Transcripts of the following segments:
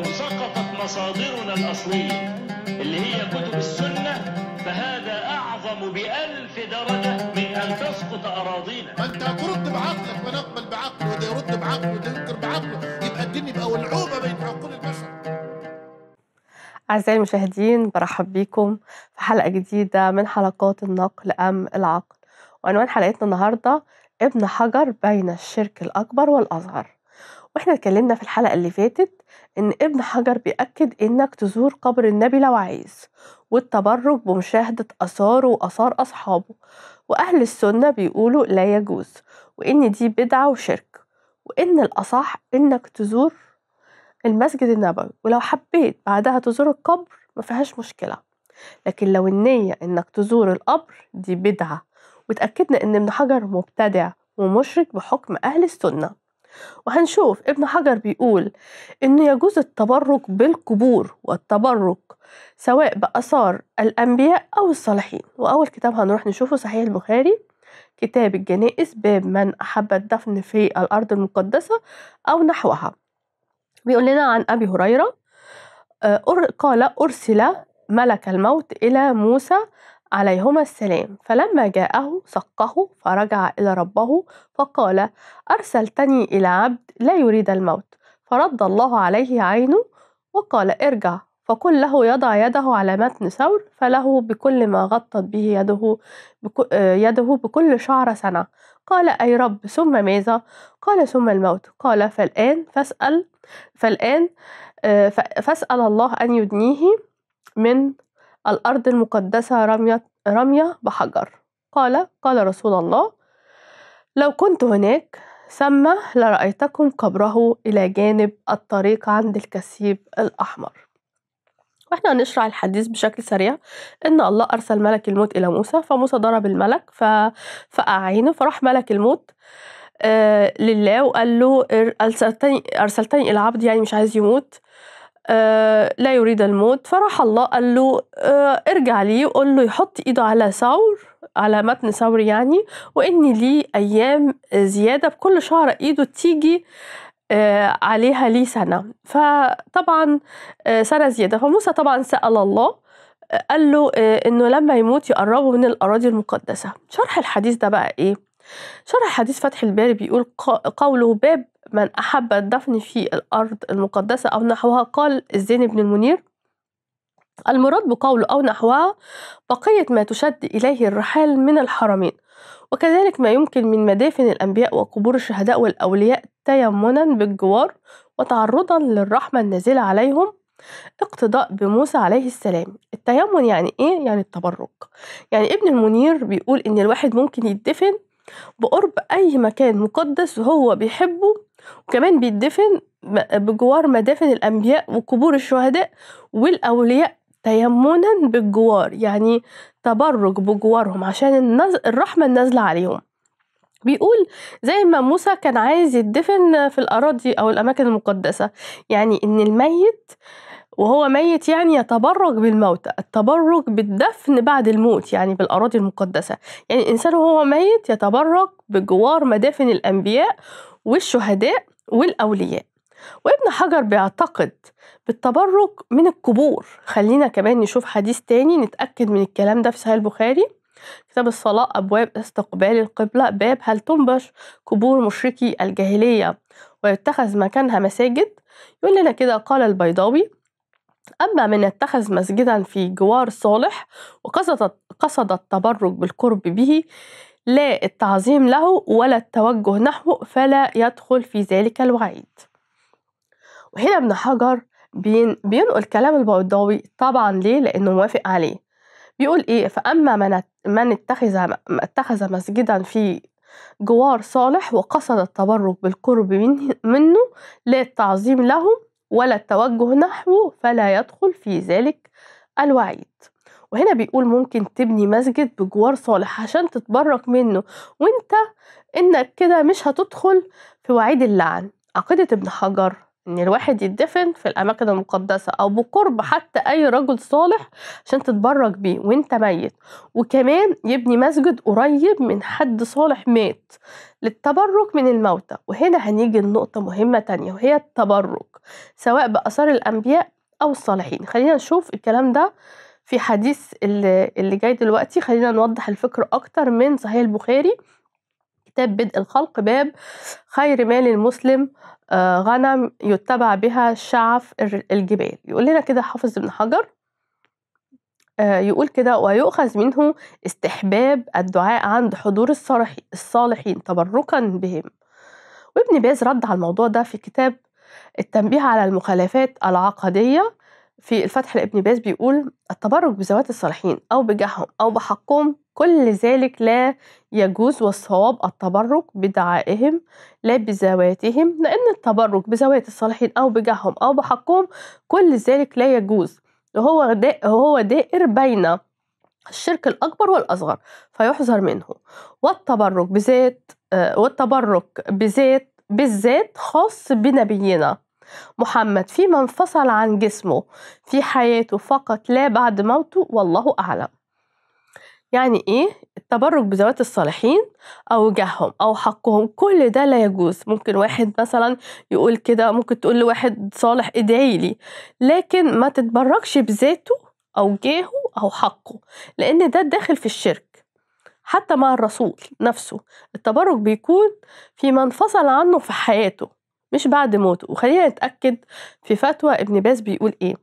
لو سقطت مصادرنا الأصلية اللي هي كتب السنة فهذا أعظم بألف درجة من أن تسقط أراضينا أنت هترد بعقلك ونقبل بعقله وده يرد بعقله وده ينكر بعقله يبقى الدين يبقى ولعوبة بين عقول البشر أعزائي المشاهدين برحب بيكم في حلقة جديدة من حلقات النقل أم العقل وعنوان حلقتنا النهاردة ابن حجر بين الشرك الأكبر والأصغر واحنا اتكلمنا في الحلقة اللي فاتت إن ابن حجر بيأكد إنك تزور قبر النبي لو عايز والتبرك بمشاهدة آثاره وآثار أصحابه وأهل السنة بيقولوا لا يجوز وإن دي بدعة وشرك وإن الأصح إنك تزور المسجد النبوي ولو حبيت بعدها تزور القبر مفيهاش مشكلة لكن لو النية إنك تزور القبر دي بدعة وتأكدنا إن ابن حجر مبتدع ومشرك بحكم أهل السنة وهنشوف ابن حجر بيقول إنه يجوز التبرك بالقبور والتبرك سواء بأثار الأنبياء أو الصالحين وأول كتاب هنروح نشوفه صحيح البخاري كتاب الجنائز باب من أحب الدفن في الأرض المقدسة أو نحوها بيقول لنا عن أبي هريرة آه، قال أرسل ملك الموت إلى موسى عليهما السلام فلما جاءه سقه فرجع إلى ربه فقال أرسلتني إلى عبد لا يريد الموت فرد الله عليه عينه وقال ارجع فقل له يضع يده على متن ثور فله بكل ما غطت به يده يده بكل شعر سنة قال أي رب ثم ماذا؟ قال ثم الموت قال فالآن فاسأل فالآن آه، فاسأل الله أن يدنيه من الأرض المقدسة رمية, رمية بحجر قال قال رسول الله لو كنت هناك ثم لرأيتكم قبره إلى جانب الطريق عند الكثيب الأحمر واحنا هنشرح الحديث بشكل سريع ان الله ارسل ملك الموت الى موسى فموسى ضرب الملك فأعينه عينه فراح ملك الموت آه، لله وقال له ارسلتني ارسلتني الى عبد يعني مش عايز يموت آه، لا يريد الموت فراح الله قال له آه، ارجع لي وقول له يحط ايده على ثور على متن ثور يعني وان لي ايام زياده بكل شهر ايده تيجي آه، عليها لي سنه فطبعا سنه زياده فموسى طبعا سال الله قال له انه لما يموت يقربه من الاراضي المقدسه شرح الحديث ده بقى ايه شرح حديث فتح الباري بيقول قوله باب من أحب الدفن في الأرض المقدسة أو نحوها قال الزين بن المنير المراد بقوله أو نحوها بقية ما تشد إليه الرحال من الحرمين وكذلك ما يمكن من مدافن الأنبياء وقبور الشهداء والأولياء تيمنا بالجوار وتعرضا للرحمة النازلة عليهم اقتضاء بموسى عليه السلام التيمن يعني ايه يعني التبرك يعني ابن المنير بيقول ان الواحد ممكن يدفن بقرب اي مكان مقدس هو بيحبه وكمان بيدفن بجوار مدافن الأنبياء وقبور الشهداء والأولياء تيمنا بالجوار يعني تبرج بجوارهم عشان الرحمة النازلة عليهم بيقول زي ما موسى كان عايز يدفن في الأراضي أو الأماكن المقدسة يعني إن الميت آه وهو ميت يعني يتبرك بالموتى التبرك بالدفن بعد الموت يعني بالأراضي المقدسة يعني الإنسان وهو ميت يتبرك بجوار مدافن الأنبياء والشهداء والأولياء وابن حجر بيعتقد بالتبرك من القبور خلينا كمان نشوف حديث تاني نتأكد من الكلام ده في صحيح البخاري كتاب الصلاة أبواب استقبال القبلة باب هل تنبش قبور مشركي الجاهلية ويتخذ مكانها مساجد يقول لنا كده قال البيضاوي أما من اتخذ مسجدا في جوار صالح وقصد قصد التبرك بالقرب به لا التعظيم له ولا التوجه نحوه فلا يدخل في ذلك الوعيد وهنا ابن حجر بين بينقل كلام البيضاوي طبعا ليه لأنه موافق عليه بيقول إيه فأما من من اتخذ اتخذ مسجدا في جوار صالح وقصد التبرك بالقرب منه لا التعظيم له ولا التوجه نحوه فلا يدخل في ذلك الوعيد وهنا بيقول ممكن تبني مسجد بجوار صالح عشان تتبرك منه وانت انك كده مش هتدخل في وعيد اللعن عقيدة ابن حجر ان الواحد يدفن في الاماكن المقدسة او بقرب حتى اي رجل صالح عشان تتبرك بيه وانت ميت وكمان يبني مسجد قريب من حد صالح مات للتبرك من الموتى وهنا هنيجي لنقطة مهمة تانية وهي التبرك سواء بآثار الأنبياء أو الصالحين خلينا نشوف الكلام ده في حديث اللي, جاي دلوقتي خلينا نوضح الفكرة أكتر من صحيح البخاري كتاب بدء الخلق باب خير مال المسلم آه، غنم يتبع بها شعف الجبال يقول لنا كده حافظ ابن حجر آه، يقول كده ويؤخذ منه استحباب الدعاء عند حضور الصالحين تبركا بهم وابن باز رد على الموضوع ده في كتاب التنبيه على المخالفات العقدية في الفتح لابن باز بيقول التبرك بذوات الصالحين أو بجاههم أو بحقهم كل ذلك لا يجوز والصواب التبرك بدعائهم لا بذواتهم لأن التبرك بذوات الصالحين أو بجاههم أو بحقهم كل ذلك لا يجوز وهو هو دائر بين الشرك الأكبر والأصغر فيحذر منه والتبرك بذات آه، والتبرك بذات بالذات خاص بنبينا محمد فيما انفصل عن جسمه في حياته فقط لا بعد موته والله أعلم يعني إيه التبرك بذوات الصالحين أو جاههم أو حقهم كل ده لا يجوز ممكن واحد مثلا يقول كده ممكن تقول لواحد صالح ادعي لي لكن ما تتبركش بذاته أو جاهه أو حقه لأن ده داخل في الشرك حتى مع الرسول نفسه التبرك بيكون في من انفصل عنه في حياته مش بعد موته وخلينا نتأكد في فتوى ابن باز بيقول ايه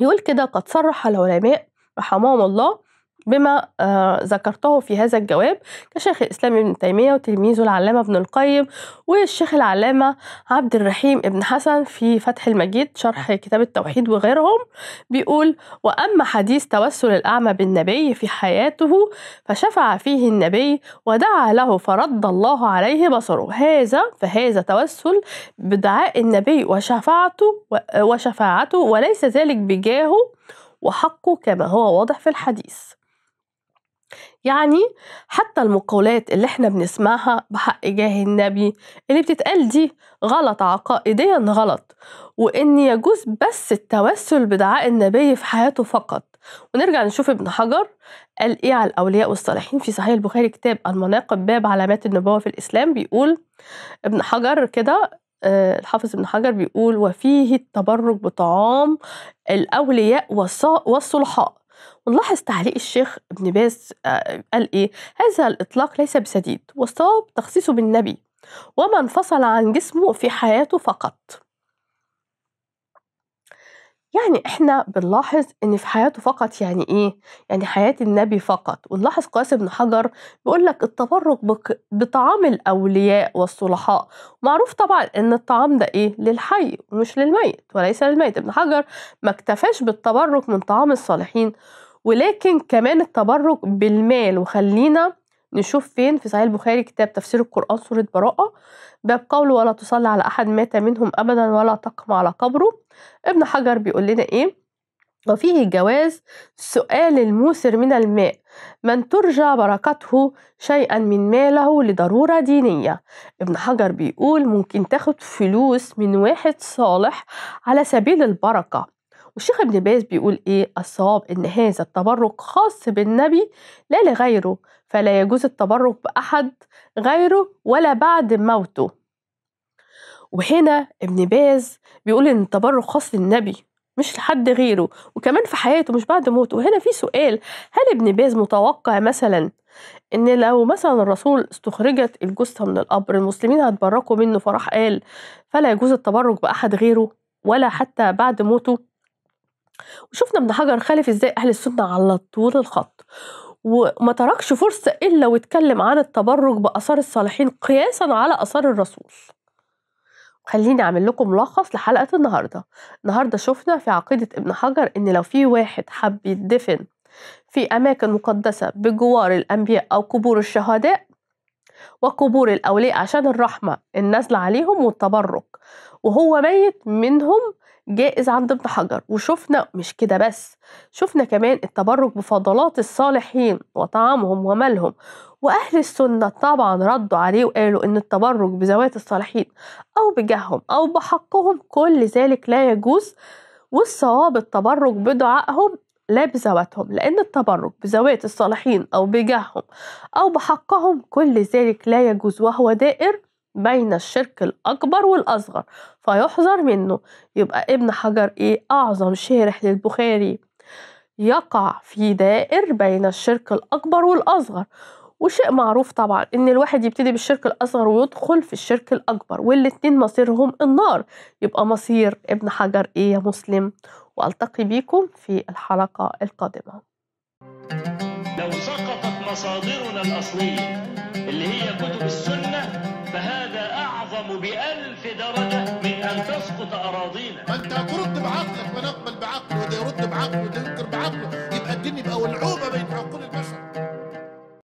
يقول كده قد صرح العلماء رحمهم الله بما آه، ذكرته في هذا الجواب كشيخ الإسلام ابن تيمية وتلميذه العلامة ابن القيم والشيخ العلامة عبد الرحيم ابن حسن في فتح المجيد شرح كتاب التوحيد وغيرهم بيقول وأما حديث توسل الأعمى بالنبي في حياته فشفع فيه النبي ودعا له فرد الله عليه بصره هذا فهذا توسل بدعاء النبي وشفاعته وشفاعته وليس ذلك بجاهه وحقه كما هو واضح في الحديث يعني حتى المقولات اللي احنا بنسمعها بحق جاه النبي اللي بتتقال دي غلط عقائديا غلط وإن يجوز بس التوسل بدعاء النبي في حياته فقط ونرجع نشوف ابن حجر قال إيه على الأولياء والصالحين في صحيح البخاري كتاب المناقب باب علامات النبوة في الإسلام بيقول ابن حجر كده آه، الحافظ ابن حجر بيقول وفيه التبرك بطعام الأولياء والصلحاء نلاحظ تعليق الشيخ ابن باز آه، قال إيه هذا الإطلاق ليس بسديد والصواب تخصيصه بالنبي وما انفصل عن جسمه في حياته فقط يعني احنا بنلاحظ ان في حياته فقط يعني ايه يعني حياة النبي فقط ونلاحظ قياس ابن حجر بيقول لك التبرك بطعام الاولياء والصلحاء معروف طبعا ان الطعام ده ايه للحي ومش للميت وليس للميت ابن حجر ما اكتفاش بالتبرك من طعام الصالحين ولكن كمان التبرك بالمال وخلينا نشوف فين في صحيح البخاري كتاب تفسير القرآن سورة براءة باب قوله ولا تصلي على أحد مات منهم أبدا ولا تقم على قبره ابن حجر بيقول لنا إيه وفيه جواز سؤال الموسر من الماء من ترجى بركته شيئا من ماله لضرورة دينية ابن حجر بيقول ممكن تاخد فلوس من واحد صالح على سبيل البركة والشيخ ابن باز بيقول إيه الصواب إن هذا التبرك خاص بالنبي لا لغيره فلا يجوز التبرك بأحد غيره ولا بعد موته وهنا ابن باز بيقول إن التبرك خاص للنبي مش لحد غيره وكمان في حياته مش بعد موته وهنا في سؤال هل ابن باز متوقع مثلا ان لو مثلا الرسول استخرجت الجثه من القبر المسلمين هتبركوا منه فراح قال فلا يجوز التبرك باحد غيره ولا حتى بعد موته وشفنا ابن حجر خالف ازاي اهل السنه على طول الخط وما تركش فرصه الا واتكلم عن التبرك باثار الصالحين قياسا على اثار الرسول خليني اعمل لكم ملخص لحلقه النهارده النهارده شفنا في عقيده ابن حجر ان لو في واحد حب يدفن في اماكن مقدسه بجوار الانبياء او قبور الشهداء وقبور الاولياء عشان الرحمه النازله عليهم والتبرك وهو ميت منهم جائز عند ابن حجر وشفنا مش كده بس شفنا كمان التبرك بفضلات الصالحين وطعامهم ومالهم وأهل السنة طبعا ردوا عليه وقالوا إن التبرك بذوات الصالحين أو بجاههم أو بحقهم كل ذلك لا يجوز والصواب التبرك بدعائهم لا بذواتهم لأن التبرك بذوات الصالحين أو بجاههم أو بحقهم كل ذلك لا يجوز وهو دائر بين الشرك الأكبر والأصغر فيحذر منه يبقى ابن حجر إيه أعظم شارح للبخاري يقع في دائر بين الشرك الأكبر والأصغر وشيء معروف طبعا ان الواحد يبتدي بالشرك الاصغر ويدخل في الشرك الاكبر والاتنين مصيرهم النار يبقى مصير ابن حجر ايه يا مسلم والتقي بيكم في الحلقه القادمه لو سقطت مصادرنا الاصليه اللي هي كتب السنه فهذا أعظم بألف درجة من أن تسقط أراضينا ما أنت ترد بعقلك ونقبل بعقله وده يرد بعقله وده ينكر بعقله يبقى الدين يبقى ملعوبة بين عقول البشر